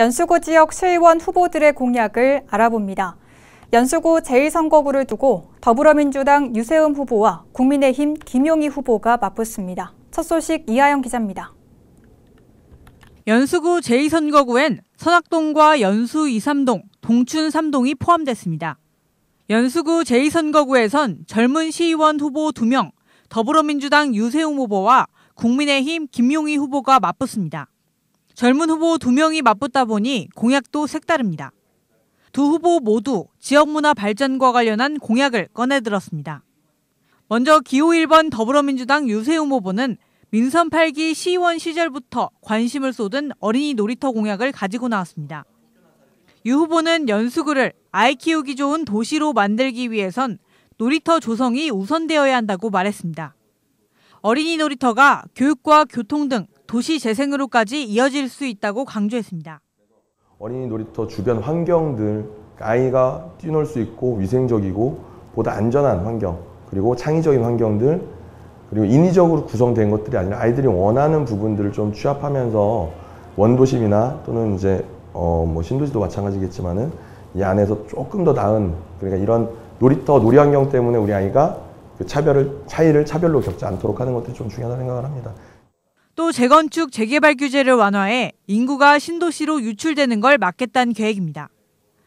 연수구 지역 시의원 후보들의 공약을 알아봅니다. 연수구 제2선거구를 두고 더불어민주당 유세음 후보와 국민의힘 김용희 후보가 맞붙습니다. 첫 소식 이하영 기자입니다. 연수구 제2선거구엔 선악동과 연수 2, 3동, 동춘 3동이 포함됐습니다. 연수구 제2선거구에선 젊은 시의원 후보 2명, 더불어민주당 유세웅 후보와 국민의힘 김용희 후보가 맞붙습니다. 젊은 후보 두 명이 맞붙다 보니 공약도 색다릅니다. 두 후보 모두 지역문화 발전과 관련한 공약을 꺼내들었습니다. 먼저 기호 1번 더불어민주당 유세웅 후보는 민선 8기 시의원 시절부터 관심을 쏟은 어린이 놀이터 공약을 가지고 나왔습니다. 유 후보는 연수구를 아이 키우기 좋은 도시로 만들기 위해선 놀이터 조성이 우선되어야 한다고 말했습니다. 어린이 놀이터가 교육과 교통 등 도시 재생으로까지 이어질 수 있다고 강조했습니다. 어린이 놀이터 주변 환경들 아이가 뛰놀 수 있고 위생적이고 보다 안전한 환경 그리고 창의적인 환경들 그리고 인위적으로 구성된 것들이 아니라 아이들이 원하는 부분들을 좀 취합하면서 원도심이나 또는 이제 어뭐 신도시도 마찬가지겠지만은 이 안에서 조금 더 나은 그러니까 이런 놀이터 놀이 환경 때문에 우리 아이가 그 차별을 차이를 차별로 겪지 않도록 하는 것들이 좀 중요하다고 생각을 합니다. 또 재건축 재개발 규제를 완화해 인구가 신도시로 유출되는 걸 막겠다는 계획입니다.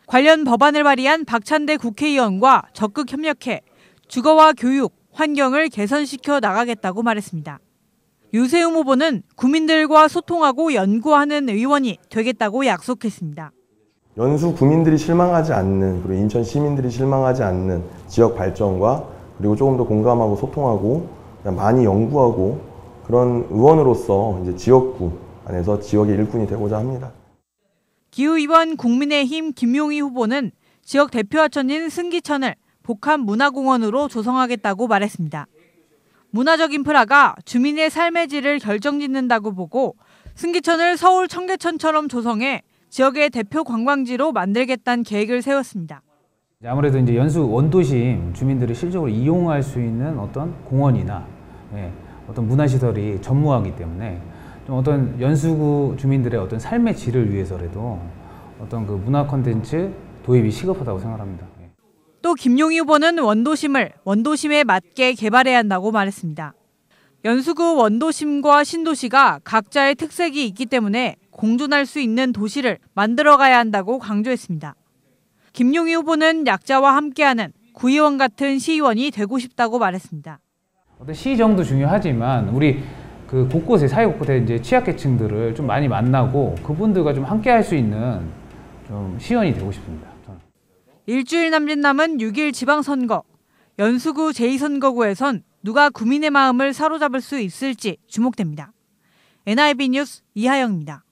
관련 법안을 발의한 박찬대 국회의원과 적극 협력해 주거와 교육, 환경을 개선시켜 나가겠다고 말했습니다. 유세웅 후보는 국민들과 소통하고 연구하는 의원이 되겠다고 약속했습니다. 연수 국민들이 실망하지 않는 그리고 인천 시민들이 실망하지 않는 지역 발전과 그리고 조금 더 공감하고 소통하고 많이 연구하고 그런 의원으로서 이제 지역구 안에서 지역의 일꾼이 되고자 합니다. 기후의원 국민의힘 김용희 후보는 지역 대표 하천인 승기천을 복합문화공원으로 조성하겠다고 말했습니다. 문화적 인프라가 주민의 삶의 질을 결정짓는다고 보고 승기천을 서울 청계천처럼 조성해 지역의 대표 관광지로 만들겠다는 계획을 세웠습니다. 아무래도 이제 연수 원도심 주민들이 실적으로 이용할 수 있는 어떤 공원이나 예, 어떤 문화시설이 전무하기 때문에 어떤 연수구 주민들의 어떤 삶의 질을 위해서라도 어떤 그 문화 컨텐츠 도입이 시급하다고 생각합니다. 예. 또 김용희 후보는 원도심을 원도심에 맞게 개발해야 한다고 말했습니다. 연수구 원도심과 신도시가 각자의 특색이 있기 때문에 공존할 수 있는 도시를 만들어가야 한다고 강조했습니다. 김용희 후보는 약자와 함께하는 구의원 같은 시의원이 되고 싶다고 말했습니다. 어떤 시정도 중요하지만 우리 그 곳곳에 사회 곳곳에 이제 취약계층들을 좀 많이 만나고 그분들과 좀 함께할 수 있는 좀 시연이 되고 싶습니다. 저는. 일주일 남짓 남은 6일 지방선거 연수구 제2선거구에선 누가 국민의 마음을 사로잡을 수 있을지 주목됩니다. NIB 뉴스 이하영입니다.